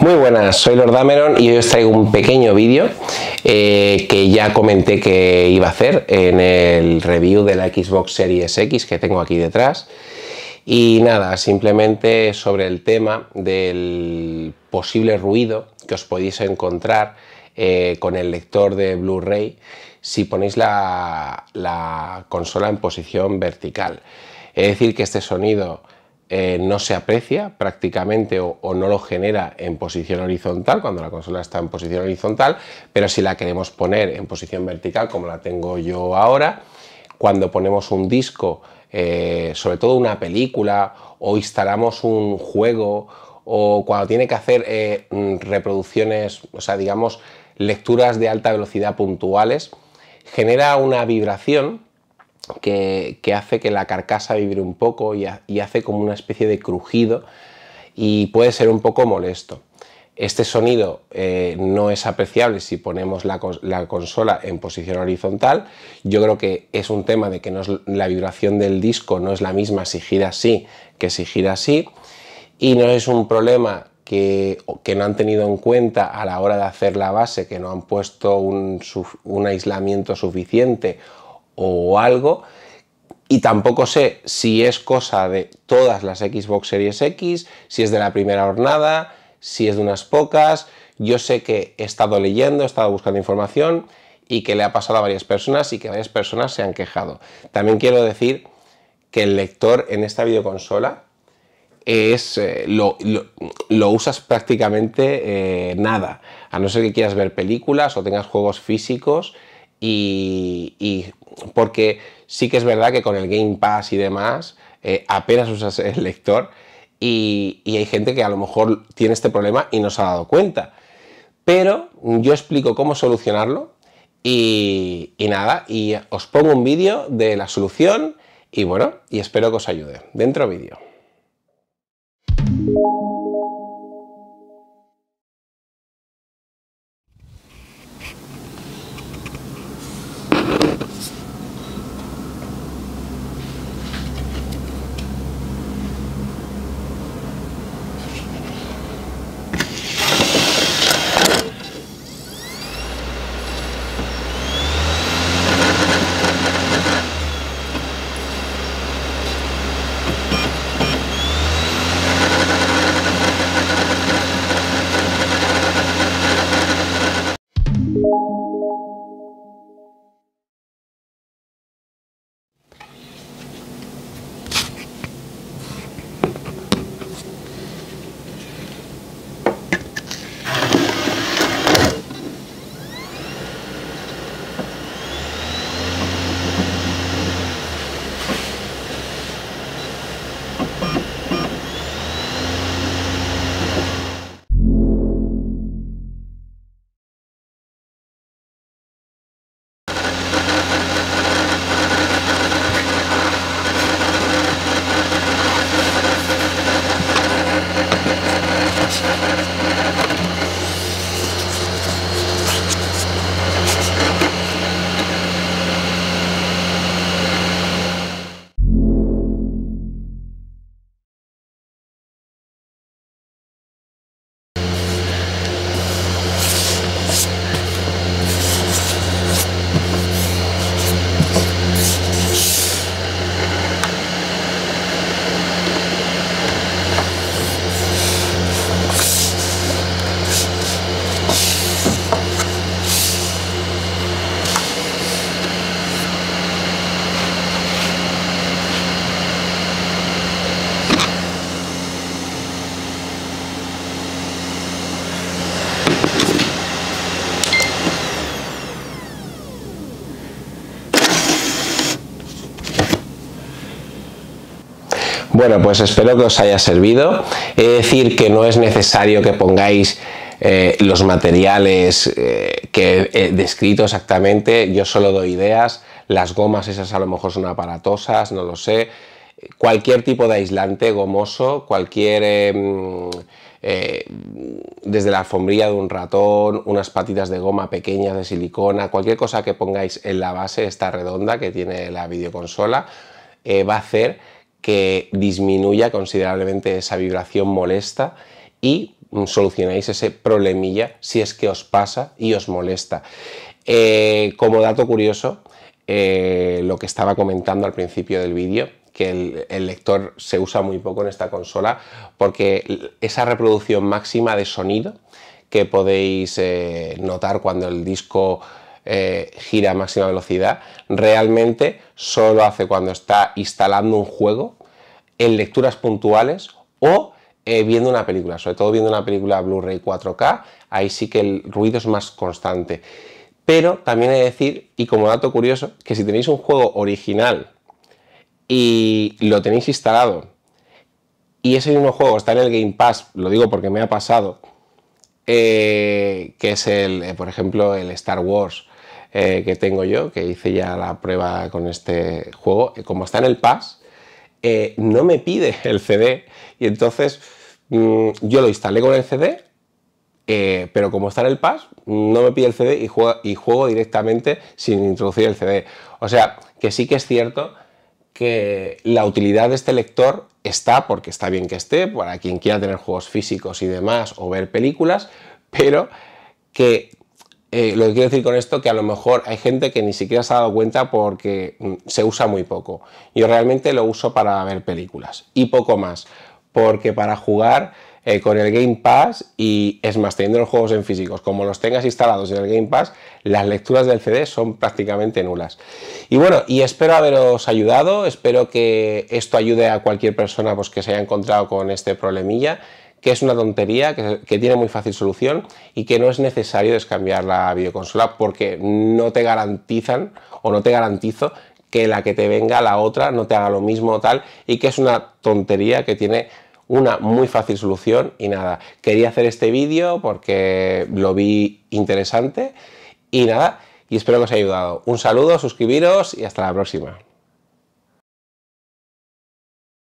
Muy buenas, soy Lord Dameron y hoy os traigo un pequeño vídeo eh, que ya comenté que iba a hacer en el review de la Xbox Series X que tengo aquí detrás. Y nada, simplemente sobre el tema del posible ruido que os podéis encontrar eh, con el lector de Blu-ray si ponéis la, la consola en posición vertical. Es decir, que este sonido eh, no se aprecia prácticamente o, no lo genera en posición horizontal cuando la consola está en posición horizontal, pero si la queremos poner en posición vertical como la tengo yo ahora, cuando ponemos un disco, eh, sobre todo una película o instalamos un juego o cuando tiene que hacer eh, mm, reproducciones, o sea, digamos, lecturas de alta velocidad puntuales, genera una vibración que, hace que la carcasa vibre un poco y, hace como una especie de crujido y puede ser un poco molesto. Este sonido eh, no es apreciable si ponemos la, consola en posición horizontal. Yo creo que es un tema de que no la vibración del disco no es la misma si gira así que si gira así. Y no es un problema que, no han tenido en cuenta a la hora de hacer la base, que no han puesto un aislamiento suficiente o algo. Y tampoco sé si es cosa de todas las Xbox Series X, si es de la primera jornada, si es de unas pocas. Yo sé que he estado leyendo, he estado buscando información y que le ha pasado a varias personas y que varias personas se han quejado. También quiero decir que el lector en esta videoconsola es, eh, lo, usas prácticamente eh, nada, a no ser que quieras ver películas o tengas juegos físicos y porque sí que es verdad que con el Game Pass y demás eh, apenas usas el lector y, hay gente que a lo mejor tiene este problema y no se ha dado cuenta. Pero yo explico cómo solucionarlo y, y, nada, y os pongo un vídeo de la solución y bueno, y espero que os ayude. Dentro vídeo. Bueno, pues espero que os haya servido. He de decir que no es necesario que pongáis eh, los materiales eh, que he eh, descrito exactamente, yo solo doy ideas, las gomas esas a lo mejor son aparatosas, no lo sé, cualquier tipo de aislante gomoso, cualquier... Em, desde la alfombrilla de un ratón, unas patitas de goma pequeñas de silicona, cualquier cosa que pongáis en la base, esta redonda que tiene la videoconsola, va a hacer que disminuya considerablemente esa vibración molesta y mm, solucionáis ese problemilla si es que os pasa y os molesta. Eh, como dato curioso, eh, lo que estaba comentando al principio del vídeo, que el, lector se usa muy poco en esta consola porque esa reproducción máxima de sonido que podéis eh, notar cuando el disco eh, gira a máxima velocidad, realmente solo hace cuando está instalando un juego, en lecturas puntuales o eh, viendo una película, sobre todo viendo una película Blu-ray 4K, ahí sí que el ruido es más constante. Pero también hay que decir, y como dato curioso, que si tenéis un juego original y lo tenéis instalado y ese mismo juego está en el Game Pass, lo digo porque me ha pasado, eh, que es el, por ejemplo, el Star Wars eh, que tengo yo, que hice ya la prueba con este juego, eh, como está en el PAS, eh, no me pide el CD. Y entonces mm, yo lo instalé con el CD, pero como está en el PAS, no me pide el CD y, y juego directamente sin introducir el CD. O sea, que sí que es cierto que la utilidad de este lector está, porque está bien que esté, para quien quiera tener juegos físicos y demás o ver películas, pero que eh, lo que quiero decir con esto que a lo mejor hay gente que ni siquiera se ha dado cuenta porque mm, se usa muy poco. Yo realmente lo uso para ver películas y poco más, porque para jugar eh, con el Game Pass y es más, teniendo los juegos en físicos, como los tengas instalados en el Game Pass, las lecturas del CD son prácticamente nulas. Y bueno, y espero haberos ayudado, espero que esto ayude a cualquier persona pues, que se haya encontrado con este problemilla que es una tontería, que, tiene muy fácil solución y que no es necesario descambiar la videoconsola porque no te garantizan o no te garantizo que la que te venga la otra no te haga lo mismo o tal y que es una tontería que tiene una muy fácil solución y nada, quería hacer este vídeo porque lo vi interesante y nada, y espero que os haya ayudado. Un saludo, suscribiros y hasta la próxima.